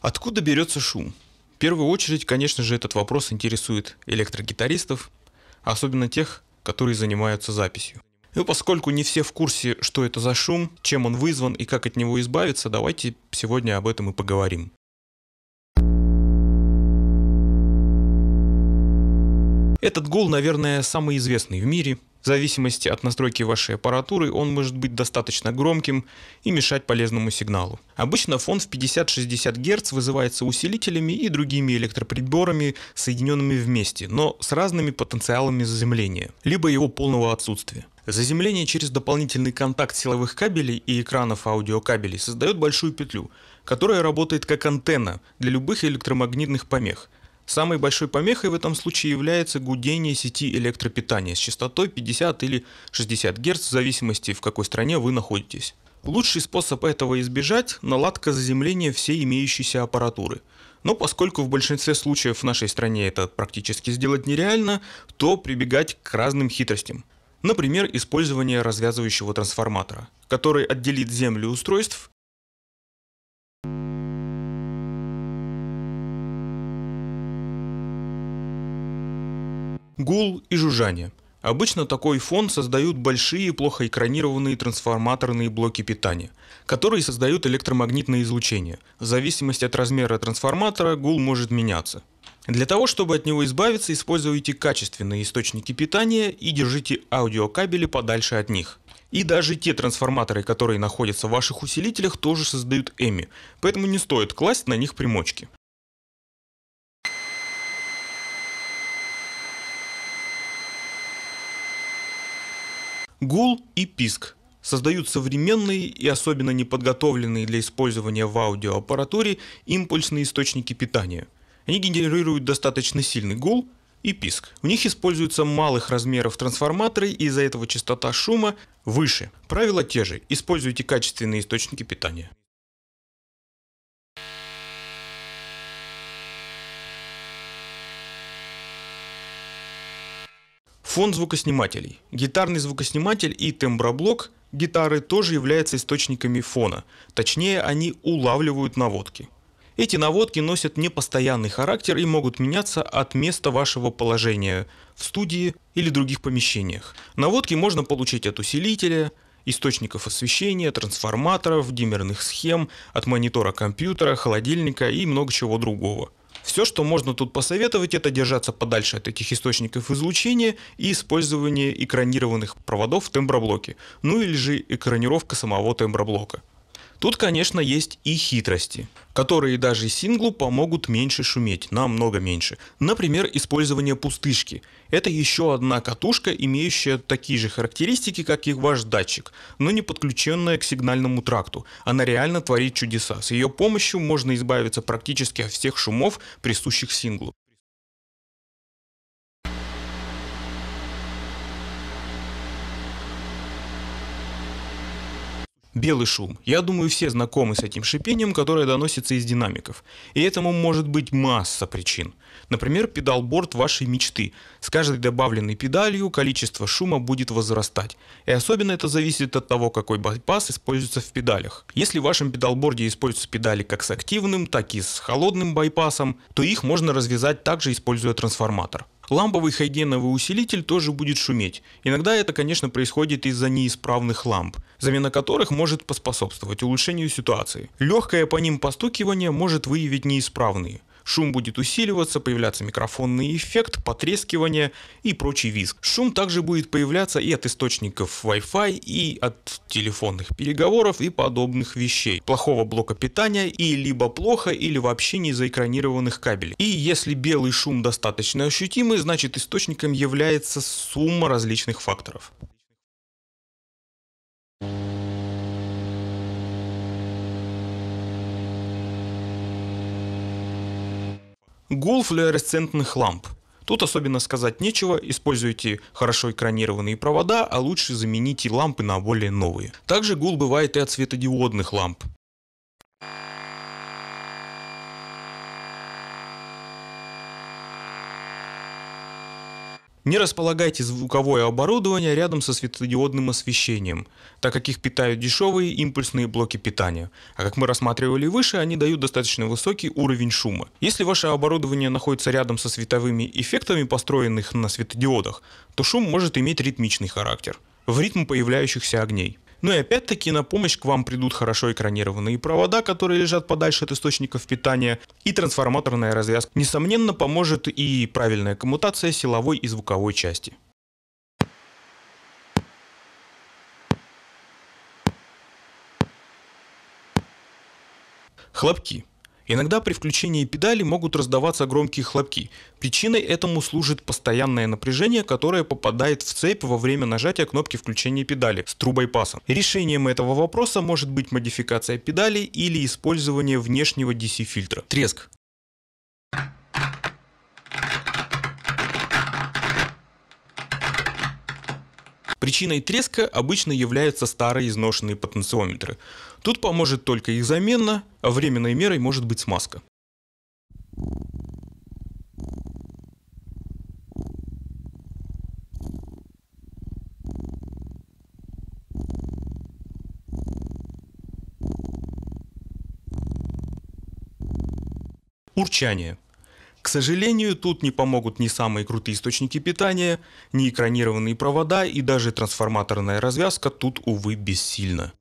Откуда берется шум? В первую очередь, конечно же, этот вопрос интересует электрогитаристов, особенно тех, которые занимаются записью. Ну, поскольку не все в курсе, что это за шум, чем он вызван и как от него избавиться, давайте сегодня об этом и поговорим. Этот гул, наверное, самый известный в мире – в зависимости от настройки вашей аппаратуры он может быть достаточно громким и мешать полезному сигналу. Обычно фон в 50-60 Гц вызывается усилителями и другими электроприборами, соединенными вместе, но с разными потенциалами заземления, либо его полного отсутствия. Заземление через дополнительный контакт силовых кабелей и экранов аудиокабелей создает большую петлю, которая работает как антенна для любых электромагнитных помех – Самой большой помехой в этом случае является гудение сети электропитания с частотой 50 или 60 Гц в зависимости в какой стране вы находитесь. Лучший способ этого избежать – наладка заземления всей имеющейся аппаратуры. Но поскольку в большинстве случаев в нашей стране это практически сделать нереально, то прибегать к разным хитростям. Например, использование развязывающего трансформатора, который отделит землю устройств гул и жужжание. Обычно такой фон создают большие плохо экранированные трансформаторные блоки питания, которые создают электромагнитное излучение. В зависимости от размера трансформатора гул может меняться. Для того, чтобы от него избавиться, используйте качественные источники питания и держите аудиокабели подальше от них. И даже те трансформаторы, которые находятся в ваших усилителях, тоже создают эми, поэтому не стоит класть на них примочки. Гул и писк создают современные и особенно неподготовленные для использования в аудиоаппаратуре импульсные источники питания. Они генерируют достаточно сильный гул и писк. В них используются малых размеров трансформаторы, и из-за этого частота шума выше. Правила те же. Используйте качественные источники питания. Фон звукоснимателей. Гитарный звукосниматель и темброблок гитары тоже являются источниками фона, точнее они улавливают наводки. Эти наводки носят непостоянный характер и могут меняться от места вашего положения в студии или других помещениях. Наводки можно получить от усилителя, источников освещения, трансформаторов, диммерных схем, от монитора компьютера, холодильника и много чего другого – все, что можно тут посоветовать, это держаться подальше от этих источников излучения и использование экранированных проводов в темброблоке, ну или же экранировка самого темброблока. Тут, конечно, есть и хитрости, которые даже синглу помогут меньше шуметь, намного меньше. Например, использование пустышки. Это еще одна катушка, имеющая такие же характеристики, как и ваш датчик, но не подключенная к сигнальному тракту. Она реально творит чудеса. С ее помощью можно избавиться практически от всех шумов, присущих синглу. Белый шум. Я думаю, все знакомы с этим шипением, которое доносится из динамиков. И этому может быть масса причин. Например, педалборд вашей мечты. С каждой добавленной педалью количество шума будет возрастать. И особенно это зависит от того, какой байпас используется в педалях. Если в вашем педалборде используются педали как с активным, так и с холодным байпасом, то их можно развязать также, используя трансформатор ламповый хайгеновый усилитель тоже будет шуметь. Иногда это, конечно, происходит из-за неисправных ламп, замена которых может поспособствовать улучшению ситуации. Легкое по ним постукивание может выявить неисправные. Шум будет усиливаться, появляться микрофонный эффект, потрескивание и прочий визг. Шум также будет появляться и от источников Wi-Fi, и от телефонных переговоров и подобных вещей. Плохого блока питания и либо плохо, или вообще не заэкранированных кабелей. И если белый шум достаточно ощутимый, значит источником является сумма различных факторов. Гул флуоресцентных ламп. Тут особенно сказать нечего, используйте хорошо экранированные провода, а лучше замените лампы на более новые. Также гул бывает и от светодиодных ламп. Не располагайте звуковое оборудование рядом со светодиодным освещением, так как их питают дешевые импульсные блоки питания. А как мы рассматривали выше, они дают достаточно высокий уровень шума. Если ваше оборудование находится рядом со световыми эффектами, построенных на светодиодах, то шум может иметь ритмичный характер в ритм появляющихся огней. Ну и опять-таки на помощь к вам придут хорошо экранированные провода, которые лежат подальше от источников питания, и трансформаторная развязка. Несомненно, поможет и правильная коммутация силовой и звуковой части. Хлопки. Иногда при включении педали могут раздаваться громкие хлопки. Причиной этому служит постоянное напряжение, которое попадает в цепь во время нажатия кнопки включения педали с трубой пасом. Решением этого вопроса может быть модификация педали или использование внешнего DC-фильтра. Треск. Причиной треска обычно являются старые изношенные потенциометры. Тут поможет только их замена, а временной мерой может быть смазка. Урчание. К сожалению, тут не помогут ни самые крутые источники питания, ни экранированные провода и даже трансформаторная развязка тут, увы, бессильна.